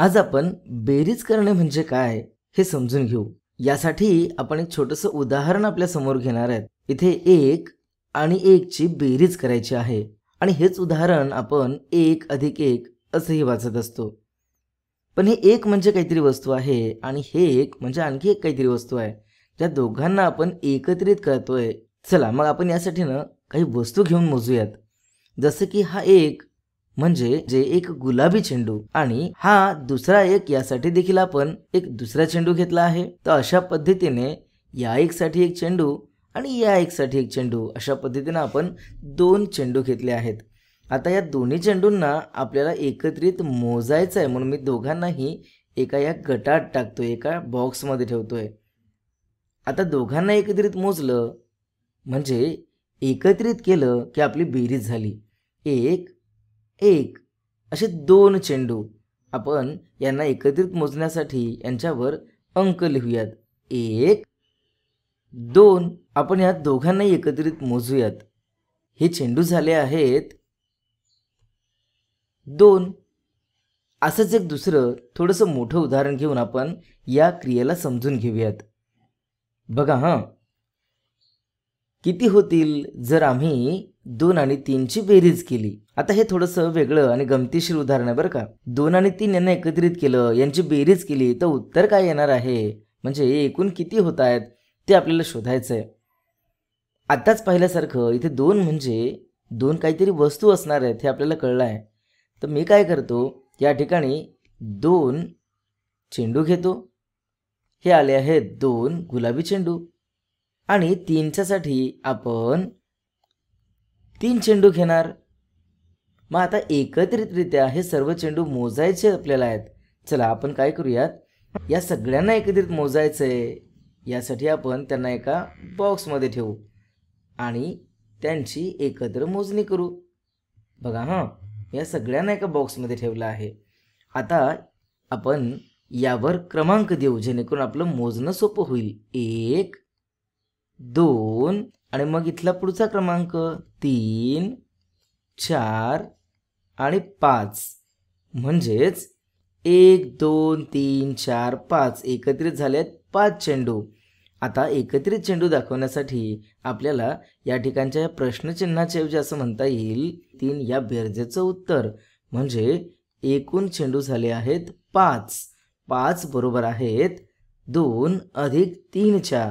आज आपण बेरीज करणे म्हणजे काय हे समजून घेऊ यासाठी आपण एक छोटंसं उदाहरण आपल्या समोर घेणार आहेत इथे एक आणि एक ची बेरीज करायची आहे आणि हेच उदाहरण आपण एक अधिक एक असंही वाचत असतो पण हे एक म्हणजे काहीतरी वस्तू आहे आणि हे एक म्हणजे आणखी एक काहीतरी वस्तू आहे त्या दोघांना आपण एकत्रित करतोय चला मग आपण यासाठी ना काही वस्तू घेऊन मोजूयात जसं की हा एक म्हणजे जे एक गुलाबी चेंडू आणि हा दुसरा एक यासाठी देखील आपण एक दुसरा चेंडू घेतला आहे तर अशा पद्धतीने या एक साठी एक चेंडू आणि या एकसाठी एक चेंडू अशा पद्धतीने आपण दोन चेंडू घेतले आहेत आता या दोन्ही चेंडूंना आपल्याला एकत्रित मोजायचं आहे म्हणून मी दोघांनाही एका या गटात टाकतो एका बॉक्समध्ये ठेवतोय आता दोघांना एकत्रित मोजलं म्हणजे एकत्रित केलं की आपली बेरीज झाली एक एक असे दोन चेंडू आपण यांना एकत्रित मोजण्यासाठी यांच्यावर अंक लिहूयात एक दोन आपण या दोघांनाही एकत्रित मोजूयात हे चेंडू झाले आहेत दोन असंच एक दुसरं थोडंसं मोठं उदाहरण घेऊन आपण या क्रियेला समजून घेऊयात बघा हां किती होतील जर आम्ही दोन आणि तीनची बेरीज केली आता हे थोडंसं वेगळं आणि गमतीशीर उदाहरण आहे बरं का दोन आणि तीन यांना एकत्रित केलं यांची बेरीज केली तर उत्तर काय येणार आहे म्हणजे एकूण किती होत आहेत ते आपल्याला शोधायचं आहे आत्ताच पाहिल्यासारखं इथे दोन म्हणजे दोन काहीतरी वस्तू असणार आहेत हे आपल्याला कळलं आहे तर मी काय करतो या ठिकाणी दोन चेंडू घेतो हे आले आहेत दोन गुलाबी चेंडू आणि तीनच्यासाठी आपण तीन चेंडू घेणार मग आता एकत्रितरित्या हे सर्व चेंडू मोजायचे आपल्याला आहेत चला आपण काय करूयात या सगळ्यांना एकत्रित मोजायचं आहे यासाठी आपण त्यांना एका बॉक्समध्ये ठेवू आणि त्यांची एकत्र मोजणी करू बघा हां या सगळ्यांना एका बॉक्समध्ये ठेवलं आहे आता आपण यावर क्रमांक देऊ जेणेकरून आपलं मोजणं सोपं होईल एक दोन आणि मग इथला पुढचा क्रमांक तीन चार आणि पाच म्हणजेच एक दोन तीन चार पाच एकत्रित झाले आहेत पाच चेंडू आता एकत्रित चेंडू दाखवण्यासाठी आपल्याला या ठिकाणच्या या प्रश्नचिन्हाच्या ऐवजी असं म्हणता येईल तीन या बेरजेचं उत्तर म्हणजे एकूण चेंडू झाले आहेत पाच पाच बरोबर आहेत दोन अधिक तीनच्या